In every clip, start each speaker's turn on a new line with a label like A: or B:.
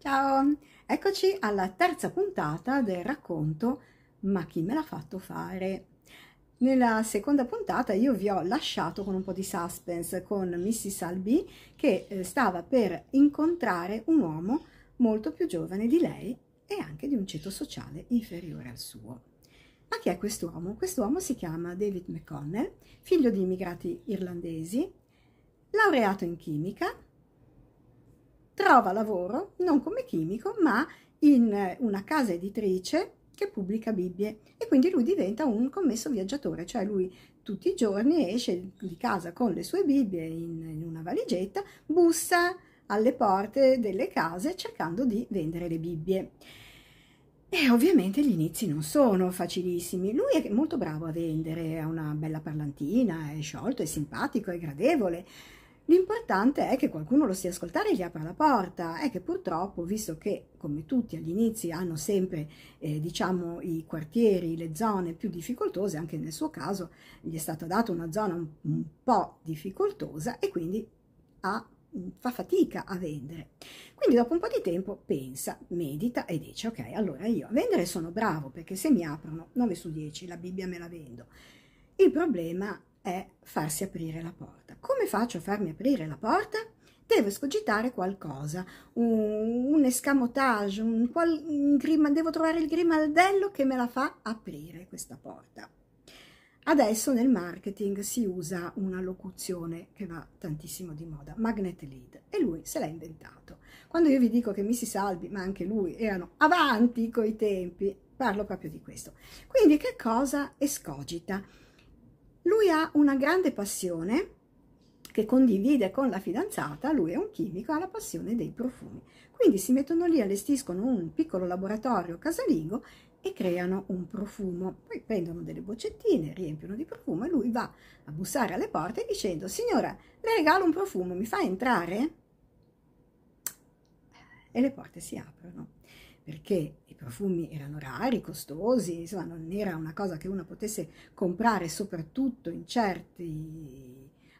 A: Ciao, eccoci alla terza puntata del racconto Ma chi me l'ha fatto fare? Nella seconda puntata io vi ho lasciato con un po' di suspense con Mrs. Albi che eh, stava per incontrare un uomo molto più giovane di lei e anche di un ceto sociale inferiore al suo. Ma chi è quest'uomo? Quest'uomo si chiama David McConnell, figlio di immigrati irlandesi, laureato in chimica, trova lavoro non come chimico ma in eh, una casa editrice che pubblica Bibbie e quindi lui diventa un commesso viaggiatore, cioè lui tutti i giorni esce di casa con le sue Bibbie in, in una valigetta, bussa alle porte delle case cercando di vendere le Bibbie. E ovviamente gli inizi non sono facilissimi. Lui è molto bravo a vendere, ha una bella parlantina, è sciolto, è simpatico, è gradevole, L'importante è che qualcuno lo sia ascoltare e gli apra la porta, è che purtroppo, visto che come tutti agli inizi hanno sempre eh, diciamo, i quartieri, le zone più difficoltose, anche nel suo caso gli è stata data una zona un, un po' difficoltosa e quindi ha, mm, fa fatica a vendere. Quindi dopo un po' di tempo pensa, medita e dice ok, allora io a vendere sono bravo perché se mi aprono 9 su 10 la Bibbia me la vendo. Il problema è farsi aprire la porta. Come faccio a farmi aprire la porta? Devo escogitare qualcosa, un, un escamotage, un, qual, un grima, devo trovare il grimaldello che me la fa aprire questa porta. Adesso nel marketing si usa una locuzione che va tantissimo di moda, magnet lead, e lui se l'ha inventato. Quando io vi dico che Missy Salvi, ma anche lui, erano avanti coi tempi, parlo proprio di questo. Quindi che cosa escogita? Lui ha una grande passione che condivide con la fidanzata, lui è un chimico, ha la passione dei profumi. Quindi si mettono lì, allestiscono un piccolo laboratorio casalingo e creano un profumo. Poi prendono delle boccettine, riempiono di profumo e lui va a bussare alle porte dicendo signora, le regalo un profumo, mi fa entrare? E le porte si aprono perché i profumi erano rari, costosi, insomma non era una cosa che uno potesse comprare soprattutto in certi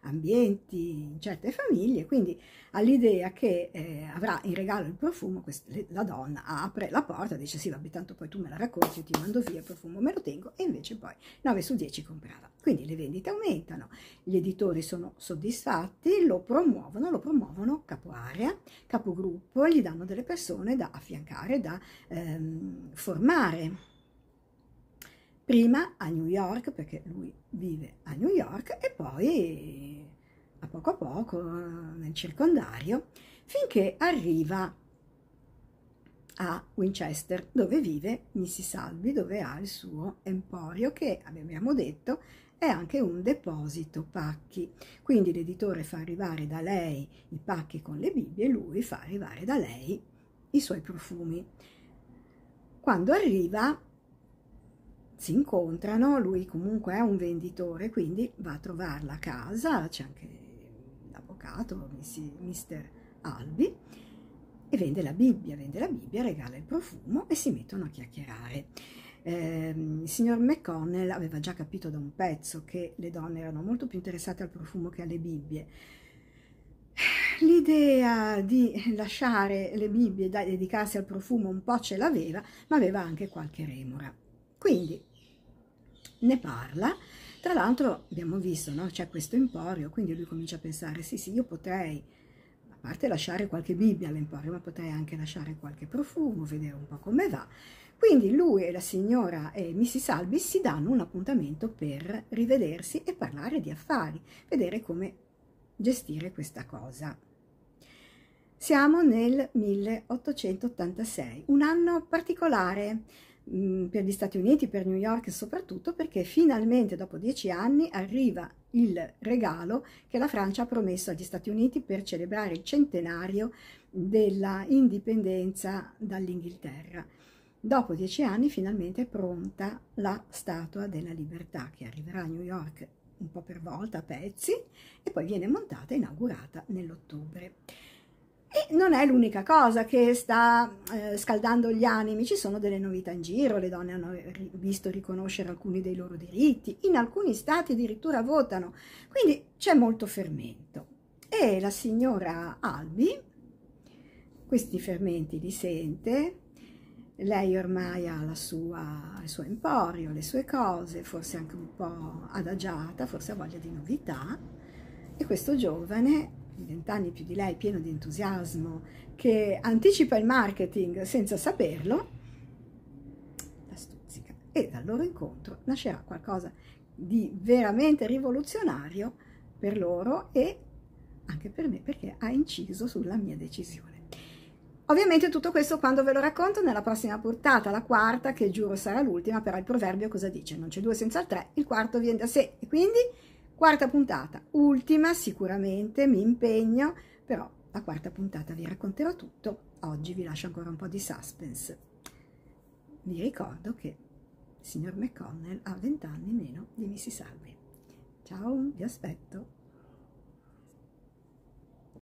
A: ambienti, in certe famiglie, quindi all'idea che eh, avrà in regalo il profumo, la donna apre la porta e dice sì vabbè tanto poi tu me la racconti, io ti mando via il profumo, me lo tengo e invece poi 9 su 10 comprava. Quindi le vendite aumentano, gli editori sono soddisfatti, lo promuovono, lo promuovono capo area, capogruppo, gli danno delle persone da affiancare, da ehm, formare prima a New York perché lui vive a New York e poi a poco a poco nel circondario finché arriva a Winchester dove vive Missy Salvi dove ha il suo emporio che abbiamo detto è anche un deposito pacchi quindi l'editore fa arrivare da lei i pacchi con le Bibbie e lui fa arrivare da lei i suoi profumi quando arriva si incontrano, lui comunque è un venditore, quindi va a trovarla a casa, c'è anche l'avvocato, mister Albi, e vende la Bibbia, vende la Bibbia, regala il profumo e si mettono a chiacchierare. Eh, il signor McConnell aveva già capito da un pezzo che le donne erano molto più interessate al profumo che alle Bibbie. L'idea di lasciare le Bibbie e dedicarsi al profumo un po' ce l'aveva, ma aveva anche qualche remora. Quindi ne parla. Tra l'altro abbiamo visto, no? c'è questo emporio, quindi lui comincia a pensare, sì sì, io potrei, a parte lasciare qualche Bibbia all'emporio, ma potrei anche lasciare qualche profumo, vedere un po' come va. Quindi lui e la signora eh, Missy Albi si danno un appuntamento per rivedersi e parlare di affari, vedere come gestire questa cosa. Siamo nel 1886, un anno particolare, Mm, per gli Stati Uniti, per New York soprattutto, perché finalmente dopo dieci anni arriva il regalo che la Francia ha promesso agli Stati Uniti per celebrare il centenario della indipendenza dall'Inghilterra. Dopo dieci anni finalmente è pronta la Statua della Libertà che arriverà a New York un po' per volta a pezzi e poi viene montata e inaugurata nell'ottobre. E non è l'unica cosa che sta eh, scaldando gli animi, ci sono delle novità in giro, le donne hanno ri- visto riconoscere alcuni dei loro diritti, in alcuni stati addirittura votano, quindi c'è molto fermento. E la signora Albi questi fermenti li sente, lei ormai ha sua, il suo emporio, le sue cose, forse anche un po' adagiata, forse ha voglia di novità, e questo giovane di vent'anni più di lei, pieno di entusiasmo, che anticipa il marketing senza saperlo, la stuzzica e dal loro incontro nascerà qualcosa di veramente rivoluzionario per loro e anche per me perché ha inciso sulla mia decisione. Ovviamente tutto questo quando ve lo racconto nella prossima puntata, la quarta, che giuro sarà l'ultima, però il proverbio cosa dice? Non c'è due senza il tre, il quarto viene da sé e quindi Quarta puntata, ultima sicuramente, mi impegno, però la quarta puntata vi racconterò tutto. Oggi vi lascio ancora un po' di suspense. Vi ricordo che il signor McConnell ha 20 anni meno di Missy Salvi. Ciao, vi aspetto.